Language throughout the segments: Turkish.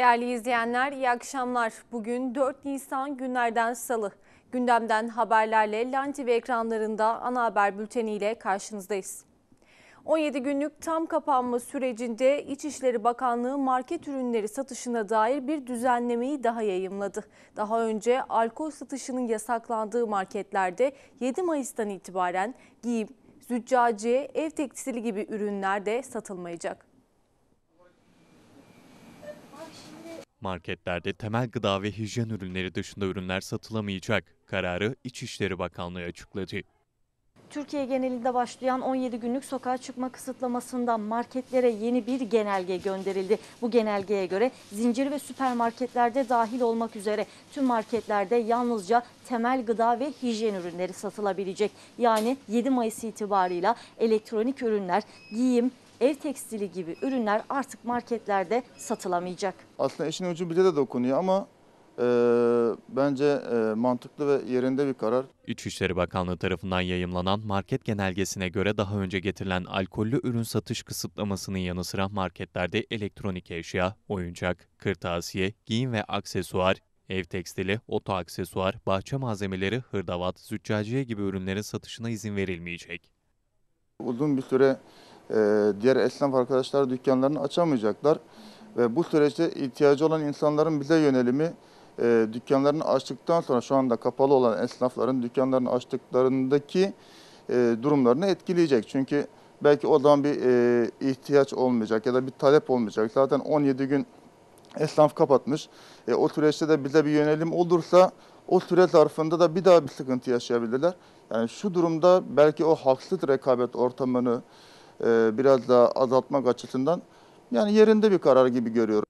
değerli izleyenler. iyi akşamlar. Bugün 4 Nisan günlerden salı. Gündemden haberlerle Lanti ve ekranlarında ana haber bülteniyle karşınızdayız. 17 günlük tam kapanma sürecinde İçişleri Bakanlığı market ürünleri satışına dair bir düzenlemeyi daha yayımladı. Daha önce alkol satışının yasaklandığı marketlerde 7 Mayıs'tan itibaren giyim, züccaciye, ev tekstili gibi ürünler de satılmayacak. Marketlerde temel gıda ve hijyen ürünleri dışında ürünler satılamayacak. Kararı İçişleri Bakanlığı açıkladı. Türkiye genelinde başlayan 17 günlük sokağa çıkma kısıtlamasından marketlere yeni bir genelge gönderildi. Bu genelgeye göre zincir ve süpermarketlerde dahil olmak üzere tüm marketlerde yalnızca temel gıda ve hijyen ürünleri satılabilecek. Yani 7 Mayıs itibarıyla elektronik ürünler, giyim, ev tekstili gibi ürünler artık marketlerde satılamayacak. Aslında işin ucu bize de dokunuyor ama e, bence e, mantıklı ve yerinde bir karar. İçişleri Bakanlığı tarafından yayımlanan market genelgesine göre daha önce getirilen alkollü ürün satış kısıtlamasının yanı sıra marketlerde elektronik eşya, oyuncak, kırtasiye, giyim ve aksesuar, Ev tekstili, oto aksesuar, bahçe malzemeleri, hırdavat, züccaciye gibi ürünlerin satışına izin verilmeyecek. Uzun bir süre ee, diğer esnaf arkadaşlar dükkanlarını açamayacaklar. Ve bu süreçte ihtiyacı olan insanların bize yönelimi e, dükkanlarını açtıktan sonra şu anda kapalı olan esnafların dükkanlarını açtıklarındaki e, durumlarını etkileyecek. Çünkü belki o zaman bir e, ihtiyaç olmayacak ya da bir talep olmayacak. Zaten 17 gün esnaf kapatmış. E, o süreçte de bize bir yönelim olursa o süre zarfında da bir daha bir sıkıntı yaşayabilirler. Yani şu durumda belki o haksız rekabet ortamını, e, biraz daha azaltmak açısından yani yerinde bir karar gibi görüyorum.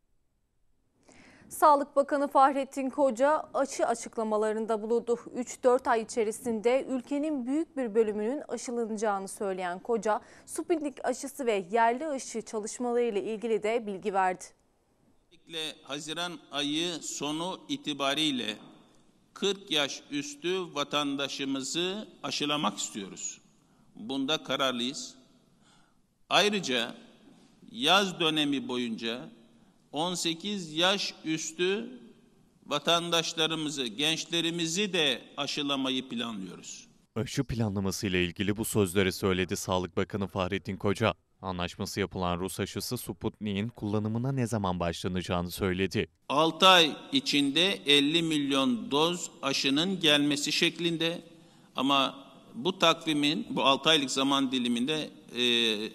Sağlık Bakanı Fahrettin Koca aşı açıklamalarında bulundu. 3-4 ay içerisinde ülkenin büyük bir bölümünün aşılanacağını söyleyen Koca, Sputnik aşısı ve yerli aşı çalışmalarıyla ilgili de bilgi verdi. Özellikle Haziran ayı sonu itibariyle 40 yaş üstü vatandaşımızı aşılamak istiyoruz. Bunda kararlıyız. Ayrıca yaz dönemi boyunca 18 yaş üstü vatandaşlarımızı, gençlerimizi de aşılamayı planlıyoruz. Aşı planlaması ile ilgili bu sözleri söyledi Sağlık Bakanı Fahrettin Koca. Anlaşması yapılan Rus aşısı Sputnik'in kullanımına ne zaman başlanacağını söyledi. 6 ay içinde 50 milyon doz aşının gelmesi şeklinde ama bu takvimin bu 6 aylık zaman diliminde e,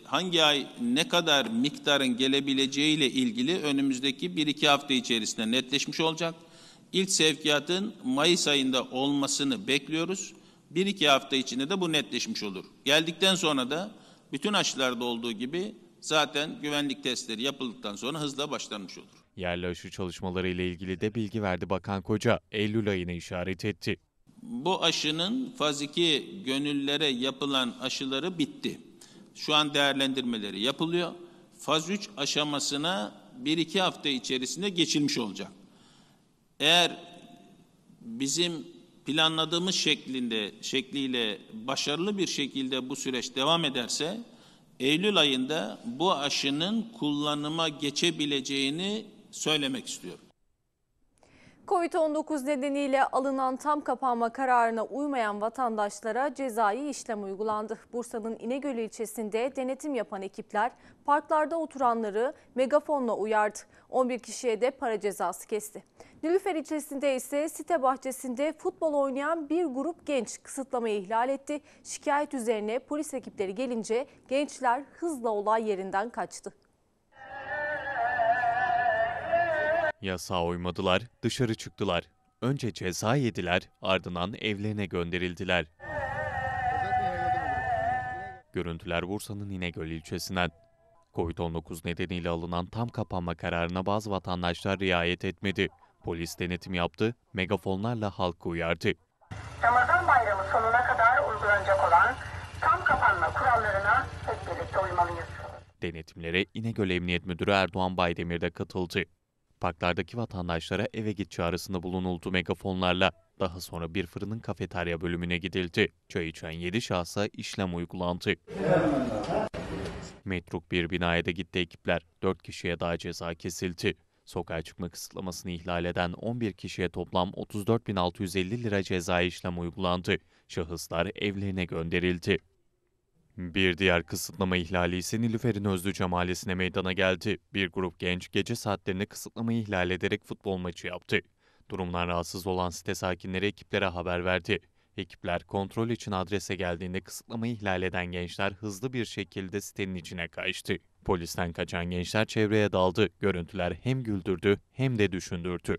hangi ay ne kadar miktarın gelebileceğiyle ilgili önümüzdeki 1-2 hafta içerisinde netleşmiş olacak. İlk sevkiyatın Mayıs ayında olmasını bekliyoruz. 1-2 hafta içinde de bu netleşmiş olur. Geldikten sonra da bütün aşılarda olduğu gibi zaten güvenlik testleri yapıldıktan sonra hızla başlanmış olur. Yerli aşı çalışmaları ile ilgili de bilgi verdi Bakan Koca, Eylül ayını işaret etti bu aşının faziki 2 gönüllere yapılan aşıları bitti. Şu an değerlendirmeleri yapılıyor. Faz 3 aşamasına 1-2 hafta içerisinde geçilmiş olacak. Eğer bizim planladığımız şeklinde şekliyle başarılı bir şekilde bu süreç devam ederse Eylül ayında bu aşının kullanıma geçebileceğini söylemek istiyorum. Covid-19 nedeniyle alınan tam kapanma kararına uymayan vatandaşlara cezai işlem uygulandı. Bursa'nın İnegöl ilçesinde denetim yapan ekipler parklarda oturanları megafonla uyardı. 11 kişiye de para cezası kesti. Nilüfer ilçesinde ise site bahçesinde futbol oynayan bir grup genç kısıtlamayı ihlal etti. Şikayet üzerine polis ekipleri gelince gençler hızla olay yerinden kaçtı. Yasağa uymadılar, dışarı çıktılar. Önce ceza yediler, ardından evlerine gönderildiler. Görüntüler Bursa'nın İnegöl ilçesinden. Covid-19 nedeniyle alınan tam kapanma kararına bazı vatandaşlar riayet etmedi. Polis denetim yaptı, megafonlarla halkı uyardı. Ramazan bayramı sonuna kadar uygulanacak olan tam kapanma kurallarına hep birlikte uymalıyız. Denetimlere İnegöl Emniyet Müdürü Erdoğan Baydemir de katıldı. Parklardaki vatandaşlara eve git çağrısında bulunuldu megafonlarla. Daha sonra bir fırının kafeterya bölümüne gidildi. Çay içen 7 şahsa işlem uygulandı. Metruk bir binaya da gitti ekipler. 4 kişiye daha ceza kesildi. Sokağa çıkma kısıtlamasını ihlal eden 11 kişiye toplam 34.650 lira ceza işlem uygulandı. Şahıslar evlerine gönderildi. Bir diğer kısıtlama ihlali ise Nilüfer'in Özlüce Mahallesi'ne meydana geldi. Bir grup genç gece saatlerinde kısıtlama ihlal ederek futbol maçı yaptı. Durumdan rahatsız olan site sakinleri ekiplere haber verdi. Ekipler kontrol için adrese geldiğinde kısıtlama ihlal eden gençler hızlı bir şekilde sitenin içine kaçtı. Polisten kaçan gençler çevreye daldı. Görüntüler hem güldürdü hem de düşündürdü.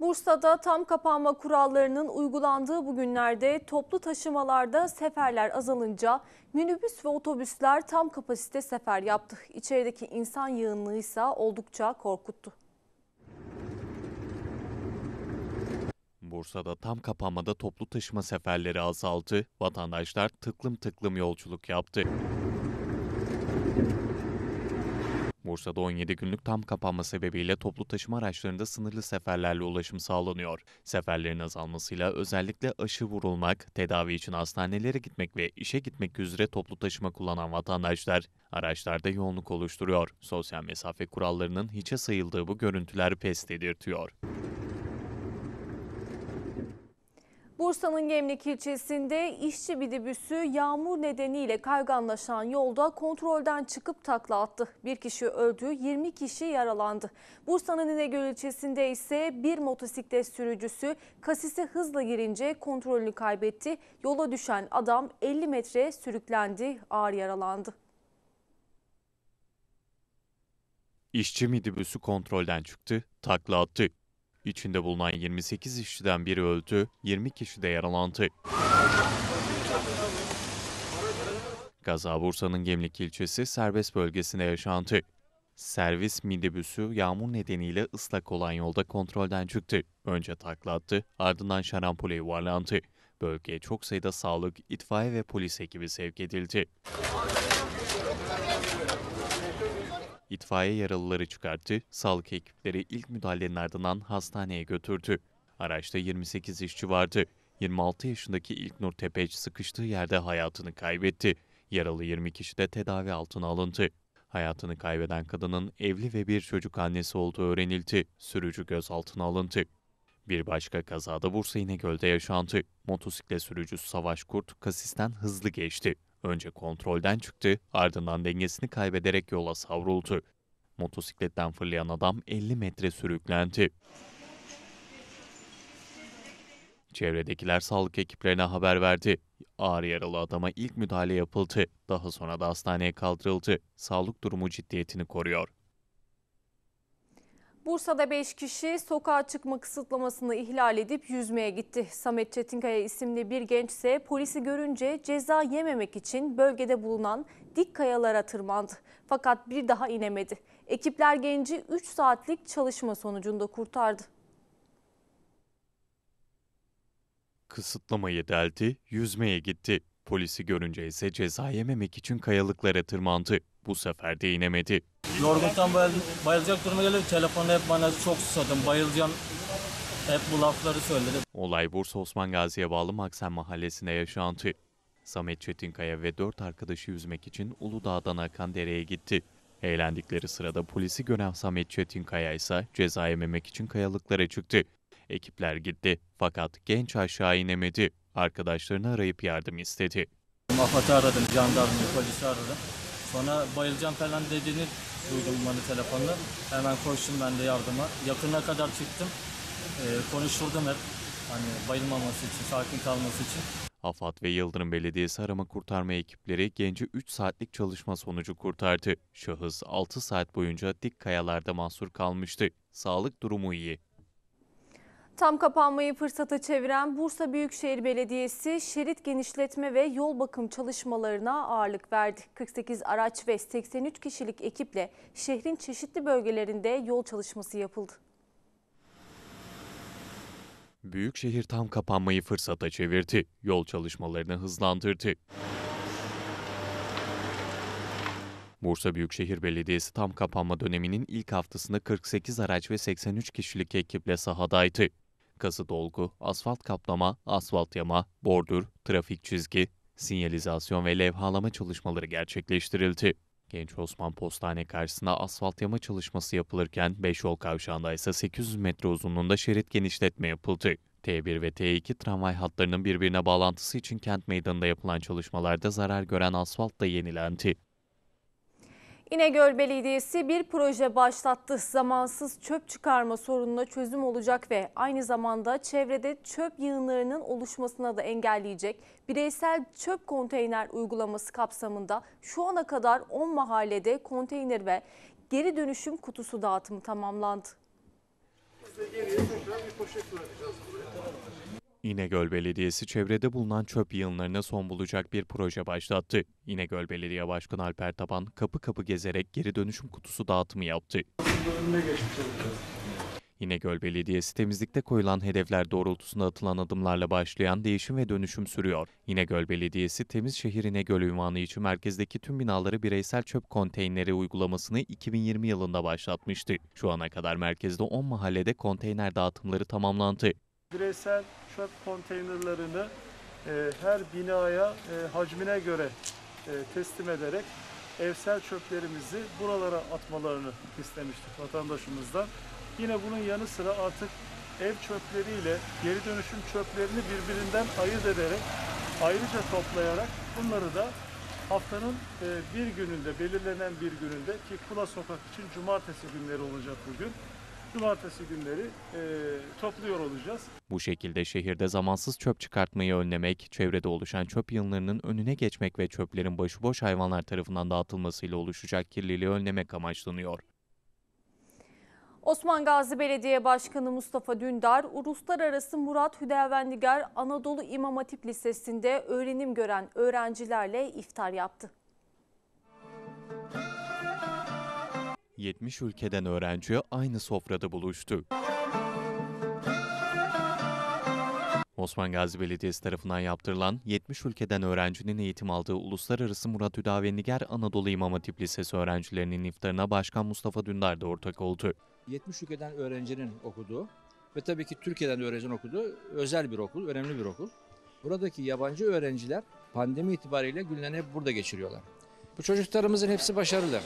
Bursa'da tam kapanma kurallarının uygulandığı bugünlerde toplu taşımalarda seferler azalınca minibüs ve otobüsler tam kapasite sefer yaptı. İçerideki insan yığınlığı ise oldukça korkuttu. Bursa'da tam kapanmada toplu taşıma seferleri azaldı. Vatandaşlar tıklım tıklım yolculuk yaptı. Bursa'da 17 günlük tam kapanma sebebiyle toplu taşıma araçlarında sınırlı seferlerle ulaşım sağlanıyor. Seferlerin azalmasıyla özellikle aşı vurulmak, tedavi için hastanelere gitmek ve işe gitmek üzere toplu taşıma kullanan vatandaşlar araçlarda yoğunluk oluşturuyor. Sosyal mesafe kurallarının hiçe sayıldığı bu görüntüler pes dedirtiyor. Bursa'nın Gemlik ilçesinde işçi bidibüsü yağmur nedeniyle kayganlaşan yolda kontrolden çıkıp takla attı. Bir kişi öldü, 20 kişi yaralandı. Bursa'nın İnegöl ilçesinde ise bir motosiklet sürücüsü kasise hızla girince kontrolünü kaybetti. Yola düşen adam 50 metre sürüklendi, ağır yaralandı. İşçi midibüsü kontrolden çıktı, takla attı. İçinde bulunan 28 işçiden biri öldü, 20 kişi de yaralandı. Gaza Bursa'nın Gemlik ilçesi serbest bölgesinde yaşandı. Servis minibüsü yağmur nedeniyle ıslak olan yolda kontrolden çıktı. Önce taklattı, ardından şarampole yuvarlandı. Bölgeye çok sayıda sağlık, itfaiye ve polis ekibi sevk edildi itfaiye yaralıları çıkarttı, sağlık ekipleri ilk müdahalenin ardından hastaneye götürdü. Araçta 28 işçi vardı. 26 yaşındaki Nur Tepeç sıkıştığı yerde hayatını kaybetti. Yaralı 20 kişi de tedavi altına alındı. Hayatını kaybeden kadının evli ve bir çocuk annesi olduğu öğrenildi. Sürücü gözaltına alındı. Bir başka kazada Bursa İnegöl'de yaşandı. Motosiklet sürücüsü Savaş Kurt kasisten hızlı geçti. Önce kontrolden çıktı, ardından dengesini kaybederek yola savruldu. Motosikletten fırlayan adam 50 metre sürüklendi. Çevredekiler sağlık ekiplerine haber verdi. Ağır yaralı adama ilk müdahale yapıldı. Daha sonra da hastaneye kaldırıldı. Sağlık durumu ciddiyetini koruyor. Bursa'da 5 kişi sokağa çıkma kısıtlamasını ihlal edip yüzmeye gitti. Samet Çetinkaya isimli bir genç ise polisi görünce ceza yememek için bölgede bulunan dik kayalara tırmandı. Fakat bir daha inemedi. Ekipler genci 3 saatlik çalışma sonucunda kurtardı. Kısıtlamayı deldi, yüzmeye gitti. Polisi görünce ise ceza yememek için kayalıklara tırmandı. Bu sefer değinemedi. Yorgunluktan bayıl, bayılacak duruma gelir, Telefonla hep bana çok susadım, bayılacağım. Hep bu lafları söyledi. Olay Bursa Osman Gazi'ye bağlı Maksen Mahallesi'nde yaşantı. Samet Çetinkaya ve dört arkadaşı yüzmek için Uludağ'dan akan dereye gitti. Eğlendikleri sırada polisi gören Samet Çetinkaya ise ceza yememek için kayalıklara çıktı. Ekipler gitti fakat genç aşağı inemedi. Arkadaşlarını arayıp yardım istedi. AFAD'ı aradım, jandarmayı, polisi aradım. Bana bayılacağım falan dediğini duydum bana telefonla, Hemen koştum ben de yardıma. Yakına kadar çıktım. Ee, konuşturdum hep. Hani bayılmaması için, sakin kalması için. Afat ve Yıldırım Belediyesi arama kurtarma ekipleri genci 3 saatlik çalışma sonucu kurtardı. Şahıs 6 saat boyunca dik kayalarda mahsur kalmıştı. Sağlık durumu iyi. Tam kapanmayı fırsata çeviren Bursa Büyükşehir Belediyesi şerit genişletme ve yol bakım çalışmalarına ağırlık verdi. 48 araç ve 83 kişilik ekiple şehrin çeşitli bölgelerinde yol çalışması yapıldı. Büyükşehir tam kapanmayı fırsata çevirdi. Yol çalışmalarını hızlandırdı. Bursa Büyükşehir Belediyesi tam kapanma döneminin ilk haftasında 48 araç ve 83 kişilik ekiple sahadaydı kazı dolgu, asfalt kaplama, asfalt yama, bordür, trafik çizgi, sinyalizasyon ve levhalama çalışmaları gerçekleştirildi. Genç Osman Postane karşısında asfalt yama çalışması yapılırken 5 yol kavşağında ise 800 metre uzunluğunda şerit genişletme yapıldı. T1 ve T2 tramvay hatlarının birbirine bağlantısı için kent meydanında yapılan çalışmalarda zarar gören asfalt da yenilendi. İnegöl Belediyesi bir proje başlattı. Zamansız çöp çıkarma sorununa çözüm olacak ve aynı zamanda çevrede çöp yığınlarının oluşmasına da engelleyecek bireysel çöp konteyner uygulaması kapsamında şu ana kadar 10 mahallede konteyner ve geri dönüşüm kutusu dağıtımı tamamlandı. Biz de geriye tekrar bir poşet bırakacağız buraya. İnegöl Belediyesi çevrede bulunan çöp yığınlarına son bulacak bir proje başlattı. İnegöl Belediye Başkanı Alper Taban kapı kapı gezerek geri dönüşüm kutusu dağıtımı yaptı. İnegöl Belediyesi temizlikte koyulan hedefler doğrultusunda atılan adımlarla başlayan değişim ve dönüşüm sürüyor. İnegöl Belediyesi Temiz Şehir İnegöl ünvanı için merkezdeki tüm binaları bireysel çöp konteyneri uygulamasını 2020 yılında başlatmıştı. Şu ana kadar merkezde 10 mahallede konteyner dağıtımları tamamlandı. Bireysel çöp konteynerlarını e, her binaya e, hacmine göre e, teslim ederek evsel çöplerimizi buralara atmalarını istemiştik vatandaşımızdan. Yine bunun yanı sıra artık ev çöpleriyle geri dönüşüm çöplerini birbirinden ayırt ederek ayrıca toplayarak bunları da haftanın e, bir gününde belirlenen bir gününde ki Kula Sokak için cumartesi günleri olacak bugün cumartesi günleri e, topluyor olacağız. Bu şekilde şehirde zamansız çöp çıkartmayı önlemek, çevrede oluşan çöp yığınlarının önüne geçmek ve çöplerin başıboş hayvanlar tarafından dağıtılmasıyla oluşacak kirliliği önlemek amaçlanıyor. Osman Gazi Belediye Başkanı Mustafa Dündar, Uluslararası Murat Hüdavendigar Anadolu İmam Hatip Lisesi'nde öğrenim gören öğrencilerle iftar yaptı. 70 ülkeden öğrenci aynı sofrada buluştu. Osman Gazi Belediyesi tarafından yaptırılan 70 ülkeden öğrencinin eğitim aldığı Uluslararası Murat Hüdavi Anadolu İmam Hatip Lisesi öğrencilerinin iftarına Başkan Mustafa Dündar da ortak oldu. 70 ülkeden öğrencinin okuduğu ve tabii ki Türkiye'den öğrencinin okuduğu özel bir okul, önemli bir okul. Buradaki yabancı öğrenciler pandemi itibariyle günlerini hep burada geçiriyorlar. Bu çocuklarımızın hepsi başarılı.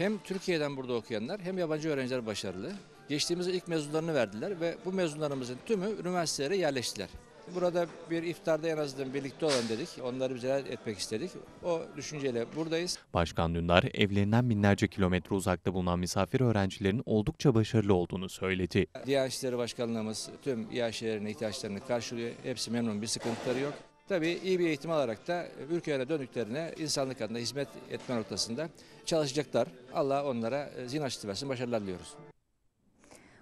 Hem Türkiye'den burada okuyanlar hem yabancı öğrenciler başarılı. Geçtiğimiz ilk mezunlarını verdiler ve bu mezunlarımızın tümü üniversitelere yerleştiler. Burada bir iftarda en azından birlikte olan dedik. Onları ziyaret etmek istedik. O düşünceyle buradayız. Başkan Dündar evlerinden binlerce kilometre uzakta bulunan misafir öğrencilerin oldukça başarılı olduğunu söyledi. Diyanet İşleri Başkanlığımız tüm İHŞ'lerin ihtiyaçlarını karşılıyor. Hepsi memnun bir sıkıntıları yok. Tabii iyi bir eğitim alarak da ülkelerine döndüklerine insanlık adına hizmet etme noktasında çalışacaklar. Allah onlara e, zihin açtı versin, başarılar diliyoruz.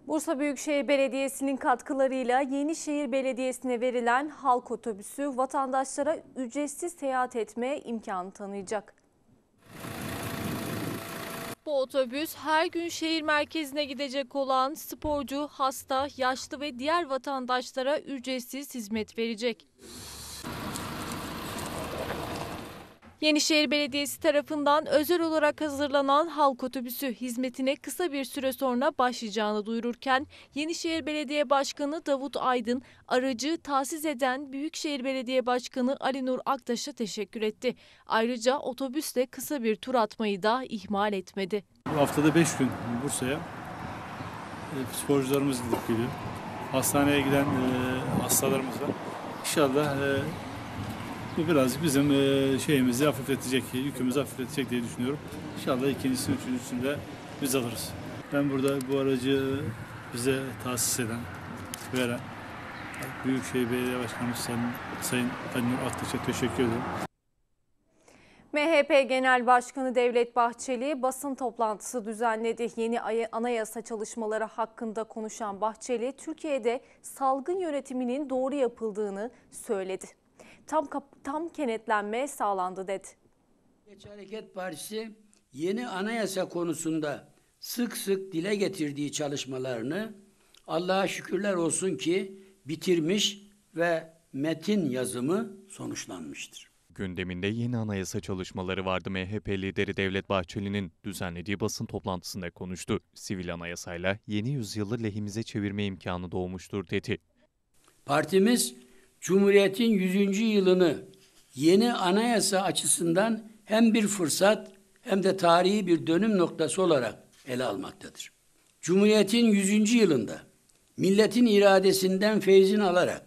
Bursa Büyükşehir Belediyesi'nin katkılarıyla Yenişehir Belediyesi'ne verilen halk otobüsü vatandaşlara ücretsiz seyahat etme imkanı tanıyacak. Bu otobüs her gün şehir merkezine gidecek olan sporcu, hasta, yaşlı ve diğer vatandaşlara ücretsiz hizmet verecek. Yenişehir Belediyesi tarafından özel olarak hazırlanan halk otobüsü hizmetine kısa bir süre sonra başlayacağını duyururken Yenişehir Belediye Başkanı Davut Aydın aracı tahsis eden Büyükşehir Belediye Başkanı Ali Nur Aktaş'a teşekkür etti. Ayrıca otobüsle kısa bir tur atmayı da ihmal etmedi. Bu haftada 5 gün Bursa'ya e, sporcularımız gidip geliyor. Hastaneye giden e, hastalarımız var. İnşallah e, bu birazcık bizim e, şeyimizi hafifletecek, yükümüzü hafifletecek diye düşünüyorum. İnşallah ikincisini, üçüncüsünü de biz alırız. Ben burada bu aracı bize tahsis eden, veren Büyükşehir Belediye Başkanımız Sayın, Sayın Annem Aktaş'a teşekkür ediyorum. MHP Genel Başkanı Devlet Bahçeli basın toplantısı düzenledi. Yeni anayasa çalışmaları hakkında konuşan Bahçeli, Türkiye'de salgın yönetiminin doğru yapıldığını söyledi tam tam kenetlenme sağlandı dedi. Milliyetçi Hareket Partisi yeni anayasa konusunda sık sık dile getirdiği çalışmalarını Allah'a şükürler olsun ki bitirmiş ve metin yazımı sonuçlanmıştır. Gündeminde yeni anayasa çalışmaları vardı MHP lideri Devlet Bahçeli'nin düzenlediği basın toplantısında konuştu. Sivil anayasayla yeni yüzyılı lehimize çevirme imkanı doğmuştur dedi. Partimiz Cumhuriyet'in 100. yılını yeni anayasa açısından hem bir fırsat hem de tarihi bir dönüm noktası olarak ele almaktadır. Cumhuriyetin 100. yılında milletin iradesinden feyzin alarak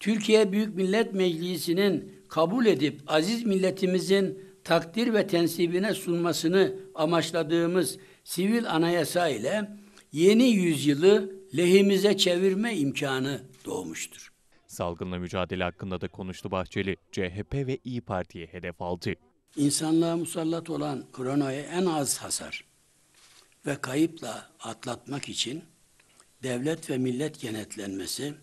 Türkiye Büyük Millet Meclisi'nin kabul edip aziz milletimizin takdir ve tensibine sunmasını amaçladığımız sivil anayasa ile yeni yüzyılı lehimize çevirme imkanı doğmuştur. Salgınla mücadele hakkında da konuştu Bahçeli. CHP ve İyi Parti'ye hedef aldı. İnsanlığa musallat olan koronaya en az hasar ve kayıpla atlatmak için devlet ve millet genetlenmesi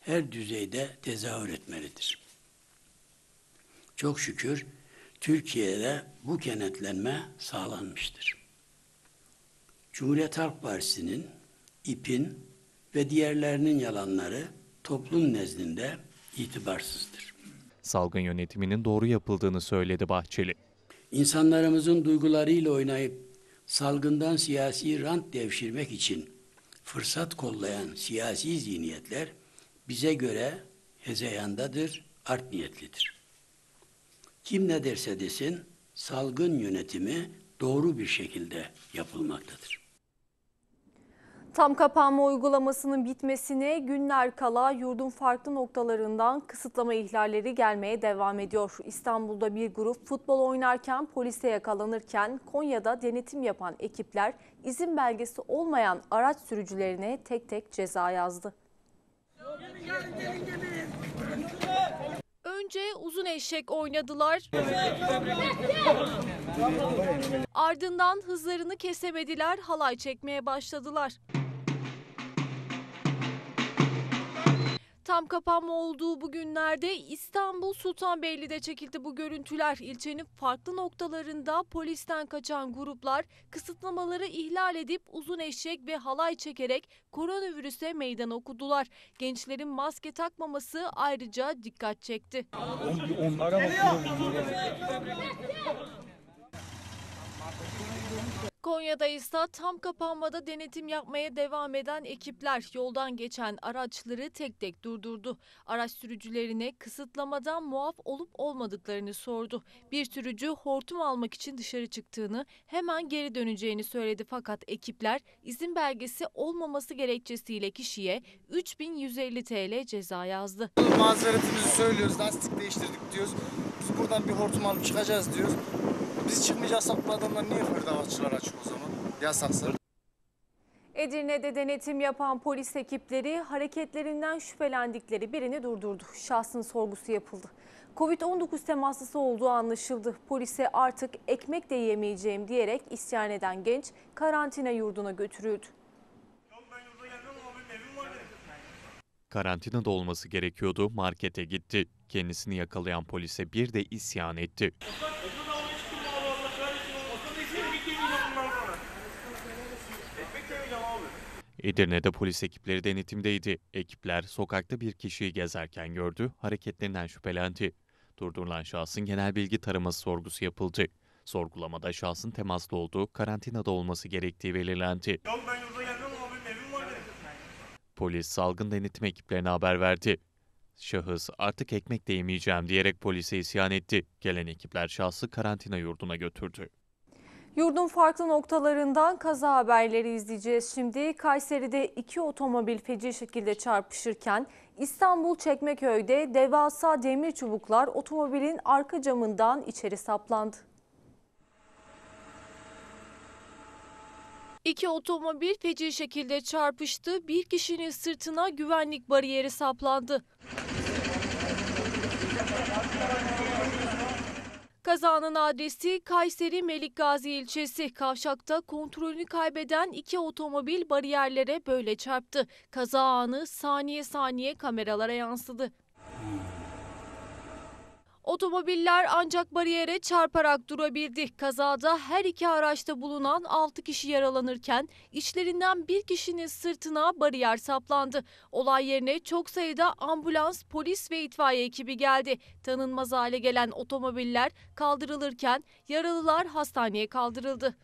her düzeyde tezahür etmelidir. Çok şükür Türkiye'de bu kenetlenme sağlanmıştır. Cumhuriyet Halk Partisi'nin, İP'in ve diğerlerinin yalanları toplum nezdinde itibarsızdır. Salgın yönetiminin doğru yapıldığını söyledi Bahçeli. İnsanlarımızın duygularıyla oynayıp salgından siyasi rant devşirmek için fırsat kollayan siyasi zihniyetler bize göre hezeyandadır, art niyetlidir. Kim ne derse desin salgın yönetimi doğru bir şekilde yapılmaktadır. Tam kapanma uygulamasının bitmesine günler kala yurdun farklı noktalarından kısıtlama ihlalleri gelmeye devam ediyor. İstanbul'da bir grup futbol oynarken polise yakalanırken Konya'da denetim yapan ekipler izin belgesi olmayan araç sürücülerine tek tek ceza yazdı. Önce uzun eşek oynadılar. Ardından hızlarını kesemediler, halay çekmeye başladılar. Tam kapanma olduğu bugünlerde İstanbul Sultanbeyli'de çekildi bu görüntüler. İlçenin farklı noktalarında polisten kaçan gruplar kısıtlamaları ihlal edip uzun eşek ve halay çekerek koronavirüse meydan okudular. Gençlerin maske takmaması ayrıca dikkat çekti. onlara bakıyorum. Konya'da ise tam kapanmada denetim yapmaya devam eden ekipler yoldan geçen araçları tek tek durdurdu. Araç sürücülerine kısıtlamadan muaf olup olmadıklarını sordu. Bir sürücü hortum almak için dışarı çıktığını, hemen geri döneceğini söyledi fakat ekipler izin belgesi olmaması gerekçesiyle kişiye 3150 TL ceza yazdı. Mazeretimizi söylüyoruz, lastik değiştirdik diyoruz. Biz buradan bir hortum alıp çıkacağız diyoruz. Biz çıkmayacağız, bu adamlar niye fırdavatçılar açıyor? çozamı yasaksa. Edirne'de denetim yapan polis ekipleri hareketlerinden şüphelendikleri birini durdurdu. Şahsın sorgusu yapıldı. Covid-19 temaslısı olduğu anlaşıldı. Polise artık ekmek de yemeyeceğim diyerek isyan eden genç karantina yurduna götürüldü. Karantinada olması gerekiyordu markete gitti. Kendisini yakalayan polise bir de isyan etti. Otur, otur. Edirne'de polis ekipleri denetimdeydi. Ekipler sokakta bir kişiyi gezerken gördü, hareketlerinden şüphelendi. Durdurulan şahsın genel bilgi taraması sorgusu yapıldı. Sorgulamada şahsın temaslı olduğu, karantinada olması gerektiği belirlendi. Yok ben yurda evim var Polis salgın denetim ekiplerine haber verdi. Şahıs artık ekmek de yemeyeceğim diyerek polise isyan etti. Gelen ekipler şahsı karantina yurduna götürdü. Yurdun farklı noktalarından kaza haberleri izleyeceğiz. Şimdi Kayseri'de iki otomobil feci şekilde çarpışırken İstanbul Çekmeköy'de devasa demir çubuklar otomobilin arka camından içeri saplandı. İki otomobil feci şekilde çarpıştı. Bir kişinin sırtına güvenlik bariyeri saplandı. Kazanın adresi Kayseri Melikgazi ilçesi. Kavşakta kontrolünü kaybeden iki otomobil bariyerlere böyle çarptı. Kaza anı saniye saniye kameralara yansıdı. Otomobiller ancak bariyere çarparak durabildi. Kazada her iki araçta bulunan 6 kişi yaralanırken içlerinden bir kişinin sırtına bariyer saplandı. Olay yerine çok sayıda ambulans, polis ve itfaiye ekibi geldi. Tanınmaz hale gelen otomobiller kaldırılırken yaralılar hastaneye kaldırıldı.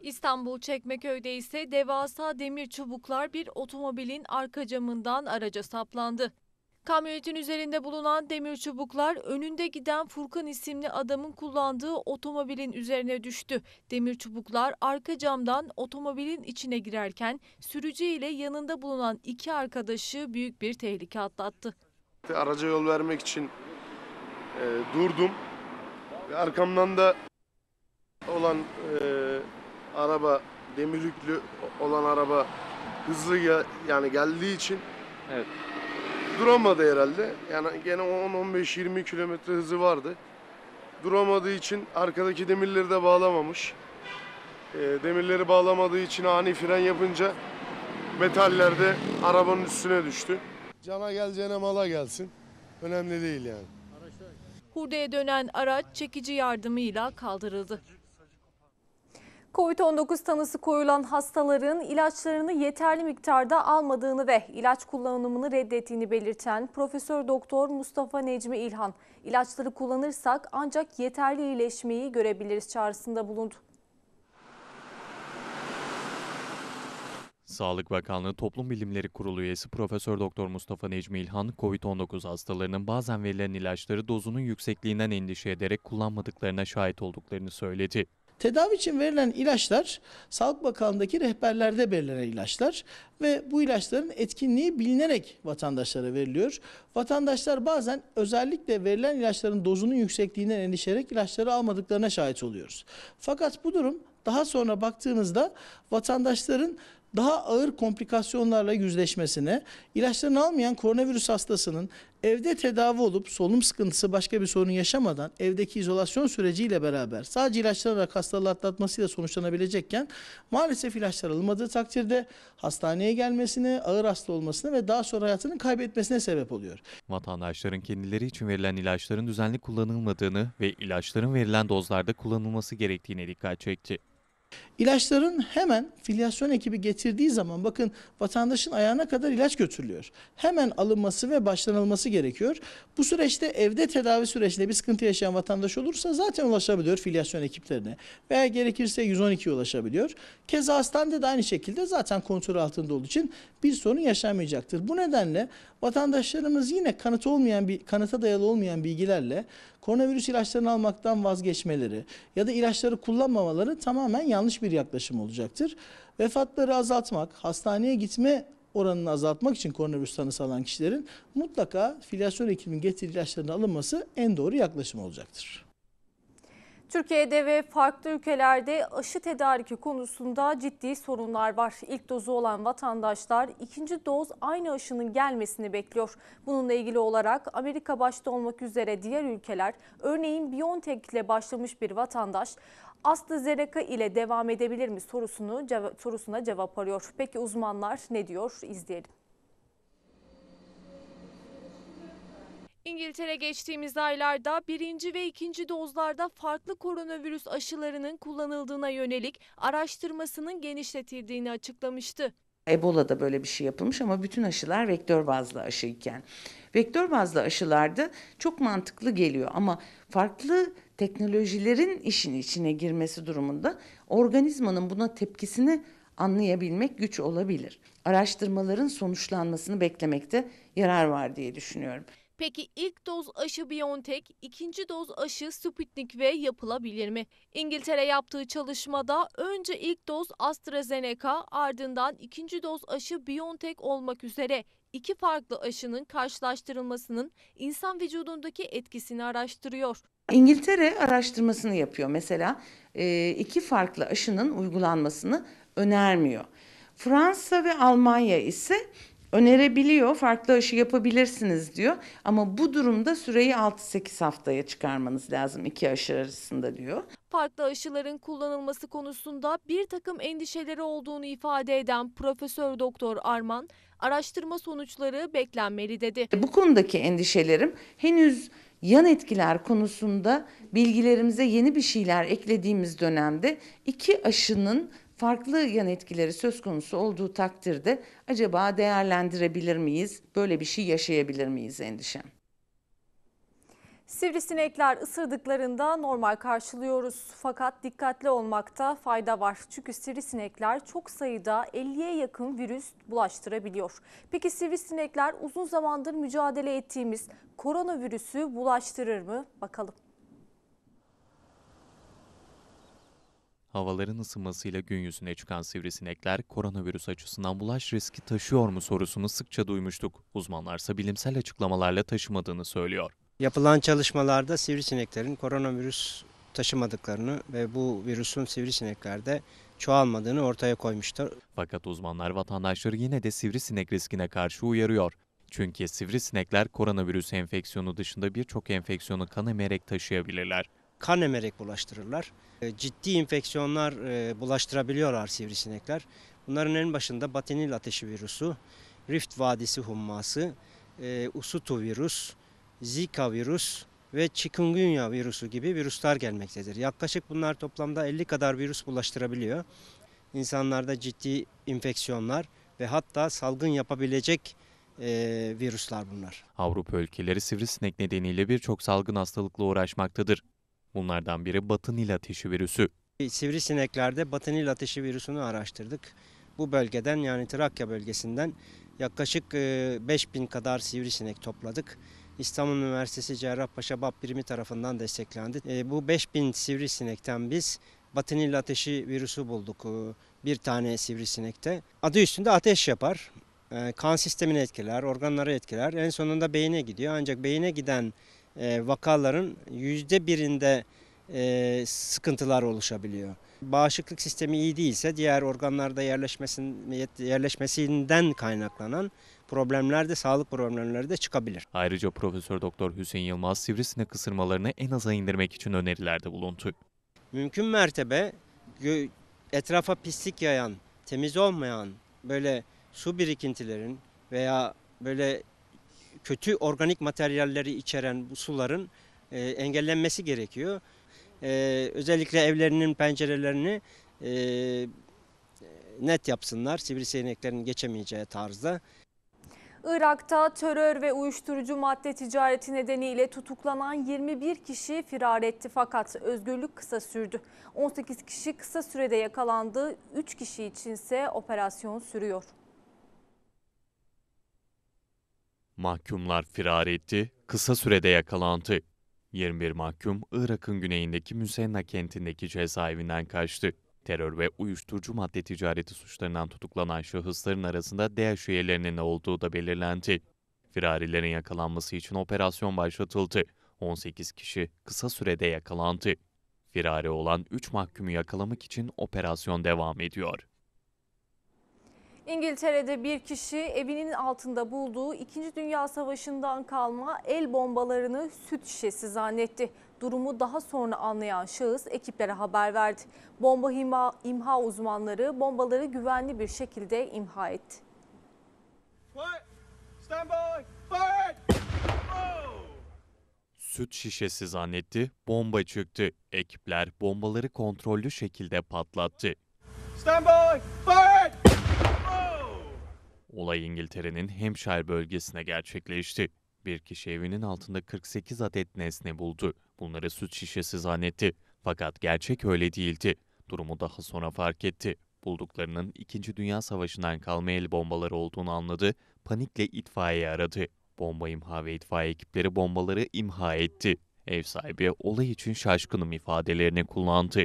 İstanbul Çekmeköy'de ise devasa demir çubuklar bir otomobilin arka camından araca saplandı. Kamyonetin üzerinde bulunan demir çubuklar önünde giden Furkan isimli adamın kullandığı otomobilin üzerine düştü. Demir çubuklar arka camdan otomobilin içine girerken sürücü ile yanında bulunan iki arkadaşı büyük bir tehlike atlattı. Araca yol vermek için e, durdum ve arkamdan da olan e, araba demir yüklü olan araba hızlı ya yani geldiği için evet duramadı herhalde. Yani gene 10-15-20 kilometre hızı vardı. Duramadığı için arkadaki demirleri de bağlamamış. E, demirleri bağlamadığı için ani fren yapınca metallerde arabanın üstüne düştü. Cana geleceğine mala gelsin. Önemli değil yani. Hurdaya dönen araç çekici yardımıyla kaldırıldı. Covid-19 tanısı koyulan hastaların ilaçlarını yeterli miktarda almadığını ve ilaç kullanımını reddettiğini belirten Profesör Doktor Mustafa Necmi İlhan, ilaçları kullanırsak ancak yeterli iyileşmeyi görebiliriz çağrısında bulundu. Sağlık Bakanlığı Toplum Bilimleri Kurulu üyesi Profesör Doktor Mustafa Necmi İlhan, COVID-19 hastalarının bazen verilen ilaçları dozunun yüksekliğinden endişe ederek kullanmadıklarına şahit olduklarını söyledi. Tedavi için verilen ilaçlar Sağlık Bakanlığı'ndaki rehberlerde belirlenen ilaçlar ve bu ilaçların etkinliği bilinerek vatandaşlara veriliyor. Vatandaşlar bazen özellikle verilen ilaçların dozunun yüksekliğinden endişelerek ilaçları almadıklarına şahit oluyoruz. Fakat bu durum daha sonra baktığınızda vatandaşların daha ağır komplikasyonlarla yüzleşmesine, ilaçlarını almayan koronavirüs hastasının evde tedavi olup solunum sıkıntısı başka bir sorun yaşamadan evdeki izolasyon süreciyle beraber sadece ilaçlanarak hastalığı atlatmasıyla sonuçlanabilecekken maalesef ilaçlar alınmadığı takdirde hastaneye gelmesine, ağır hasta olmasına ve daha sonra hayatını kaybetmesine sebep oluyor. Vatandaşların kendileri için verilen ilaçların düzenli kullanılmadığını ve ilaçların verilen dozlarda kullanılması gerektiğine dikkat çekti. İlaçların hemen filyasyon ekibi getirdiği zaman bakın vatandaşın ayağına kadar ilaç götürülüyor. Hemen alınması ve başlanılması gerekiyor. Bu süreçte evde tedavi sürecinde bir sıkıntı yaşayan vatandaş olursa zaten ulaşabiliyor filyasyon ekiplerine. Veya gerekirse 112 ulaşabiliyor. Keza hastanede de aynı şekilde zaten kontrol altında olduğu için bir sorun yaşanmayacaktır. Bu nedenle Vatandaşlarımız yine kanıt olmayan bir kanıta dayalı olmayan bilgilerle koronavirüs ilaçlarını almaktan vazgeçmeleri ya da ilaçları kullanmamaları tamamen yanlış bir yaklaşım olacaktır. Vefatları azaltmak, hastaneye gitme oranını azaltmak için koronavirüs tanısı alan kişilerin mutlaka filyasyon hekiminin getirdiği ilaçlarının alınması en doğru yaklaşım olacaktır. Türkiye'de ve farklı ülkelerde aşı tedariki konusunda ciddi sorunlar var. İlk dozu olan vatandaşlar ikinci doz aynı aşının gelmesini bekliyor. Bununla ilgili olarak Amerika başta olmak üzere diğer ülkeler örneğin BioNTech ile başlamış bir vatandaş AstraZeneca ile devam edebilir mi sorusunu sorusuna cevap arıyor. Peki uzmanlar ne diyor? İzleyelim. İngiltere geçtiğimiz aylarda birinci ve ikinci dozlarda farklı koronavirüs aşılarının kullanıldığına yönelik araştırmasının genişletildiğini açıklamıştı. Ebola'da böyle bir şey yapılmış ama bütün aşılar vektör bazlı aşı iken. Vektör bazlı aşılarda çok mantıklı geliyor ama farklı teknolojilerin işin içine girmesi durumunda organizmanın buna tepkisini anlayabilmek güç olabilir. Araştırmaların sonuçlanmasını beklemekte yarar var diye düşünüyorum. Peki ilk doz aşı BioNTech, ikinci doz aşı Sputnik V yapılabilir mi? İngiltere yaptığı çalışmada önce ilk doz AstraZeneca ardından ikinci doz aşı BioNTech olmak üzere iki farklı aşının karşılaştırılmasının insan vücudundaki etkisini araştırıyor. İngiltere araştırmasını yapıyor mesela e, iki farklı aşının uygulanmasını önermiyor. Fransa ve Almanya ise önerebiliyor. Farklı aşı yapabilirsiniz diyor. Ama bu durumda süreyi 6-8 haftaya çıkarmanız lazım iki aşı arasında diyor. Farklı aşıların kullanılması konusunda bir takım endişeleri olduğunu ifade eden Profesör Doktor Arman, araştırma sonuçları beklenmeli dedi. Bu konudaki endişelerim henüz yan etkiler konusunda bilgilerimize yeni bir şeyler eklediğimiz dönemde iki aşının farklı yan etkileri söz konusu olduğu takdirde acaba değerlendirebilir miyiz? Böyle bir şey yaşayabilir miyiz endişem? Sivrisinekler ısırdıklarında normal karşılıyoruz fakat dikkatli olmakta fayda var. Çünkü sivrisinekler çok sayıda 50'ye yakın virüs bulaştırabiliyor. Peki sivrisinekler uzun zamandır mücadele ettiğimiz koronavirüsü bulaştırır mı? Bakalım. Havaların ısınmasıyla gün yüzüne çıkan sivrisinekler koronavirüs açısından bulaş riski taşıyor mu sorusunu sıkça duymuştuk. Uzmanlarsa bilimsel açıklamalarla taşımadığını söylüyor. Yapılan çalışmalarda sivrisineklerin koronavirüs taşımadıklarını ve bu virüsün sivrisineklerde çoğalmadığını ortaya koymuştur. Fakat uzmanlar vatandaşları yine de sivrisinek riskine karşı uyarıyor. Çünkü sivrisinekler koronavirüs enfeksiyonu dışında birçok enfeksiyonu kan emerek taşıyabilirler kan emerek bulaştırırlar. E, ciddi infeksiyonlar e, bulaştırabiliyorlar sivrisinekler. Bunların en başında batenil ateşi virüsü, Rift Vadisi humması, e, usutu virüs, Zika virüs ve chikungunya virüsü gibi virüsler gelmektedir. Yaklaşık bunlar toplamda 50 kadar virüs bulaştırabiliyor. İnsanlarda ciddi infeksiyonlar ve hatta salgın yapabilecek virüsler bunlar. Avrupa ülkeleri sivrisinek nedeniyle birçok salgın hastalıkla uğraşmaktadır. Bunlardan biri Batı Nil ateşi virüsü. Sivrisineklerde Batı Nil ateşi virüsünü araştırdık. Bu bölgeden yani Trakya bölgesinden yaklaşık 5000 e, kadar sivrisinek topladık. İstanbul Üniversitesi Cerrahpaşa BAP birimi tarafından desteklendi. E, bu 5000 sivrisinekten biz Batı Nil ateşi virüsü bulduk e, bir tane sivrisinekte. Adı üstünde ateş yapar. Kan sistemini etkiler, organları etkiler. En sonunda beyine gidiyor. Ancak beyine giden e, vakaların yüzde birinde e, sıkıntılar oluşabiliyor. Bağışıklık sistemi iyi değilse diğer organlarda yerleşmesinden kaynaklanan problemler de sağlık problemleri de çıkabilir. Ayrıca Profesör Doktor Hüseyin Yılmaz sivrisinek ısırmalarını en aza indirmek için önerilerde bulundu. Mümkün mertebe etrafa pislik yayan, temiz olmayan böyle su birikintilerin veya böyle kötü organik materyalleri içeren bu suların e, engellenmesi gerekiyor. E, özellikle evlerinin pencerelerini e, net yapsınlar sivrisineklerin geçemeyeceği tarzda. Irak'ta terör ve uyuşturucu madde ticareti nedeniyle tutuklanan 21 kişi firar etti fakat özgürlük kısa sürdü. 18 kişi kısa sürede yakalandı, 3 kişi içinse operasyon sürüyor. Mahkumlar firar etti, kısa sürede yakalandı. 21 mahkum Irak'ın güneyindeki Müsenna kentindeki cezaevinden kaçtı. Terör ve uyuşturucu madde ticareti suçlarından tutuklanan şahısların arasında DEAŞ üyelerinin olduğu da belirlendi. Firarilerin yakalanması için operasyon başlatıldı. 18 kişi kısa sürede yakalandı. Firari olan 3 mahkumu yakalamak için operasyon devam ediyor. İngiltere'de bir kişi evinin altında bulduğu 2. Dünya Savaşı'ndan kalma el bombalarını süt şişesi zannetti. Durumu daha sonra anlayan şahıs ekiplere haber verdi. Bomba imha, imha uzmanları bombaları güvenli bir şekilde imha etti. Stand by. Oh! Süt şişesi zannetti, bomba çıktı. Ekipler bombaları kontrollü şekilde patlattı. Stand by. Fire. Olay İngiltere'nin Hampshire bölgesine gerçekleşti. Bir kişi evinin altında 48 adet nesne buldu. Bunları süt şişesi zannetti. Fakat gerçek öyle değildi. Durumu daha sonra fark etti. Bulduklarının 2. Dünya Savaşı'ndan kalma el bombaları olduğunu anladı. Panikle itfaiye aradı. Bomba imha ve itfaiye ekipleri bombaları imha etti. Ev sahibi olay için şaşkınım ifadelerini kullandı.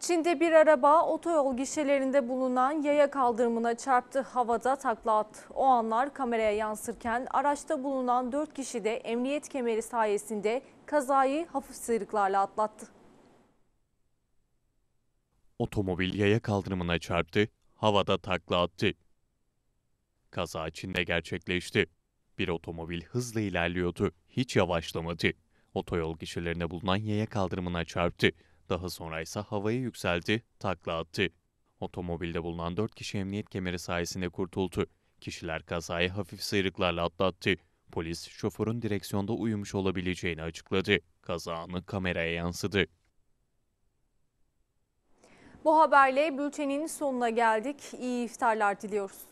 Çin'de bir araba otoyol gişelerinde bulunan yaya kaldırımına çarptı havada takla attı. O anlar kameraya yansırken araçta bulunan 4 kişi de emniyet kemeri sayesinde kazayı hafif sıyrıklarla atlattı. Otomobil yaya kaldırımına çarptı, havada takla attı. Kaza Çin'de gerçekleşti. Bir otomobil hızla ilerliyordu, hiç yavaşlamadı. Otoyol gişelerine bulunan yaya kaldırımına çarptı. Daha sonra ise havaya yükseldi, takla attı. Otomobilde bulunan 4 kişi emniyet kemeri sayesinde kurtuldu. Kişiler kazayı hafif sıyrıklarla atlattı. Polis şoförün direksiyonda uyumuş olabileceğini açıkladı. Kazanı kameraya yansıdı. Bu haberle bültenin sonuna geldik. İyi iftarlar diliyoruz.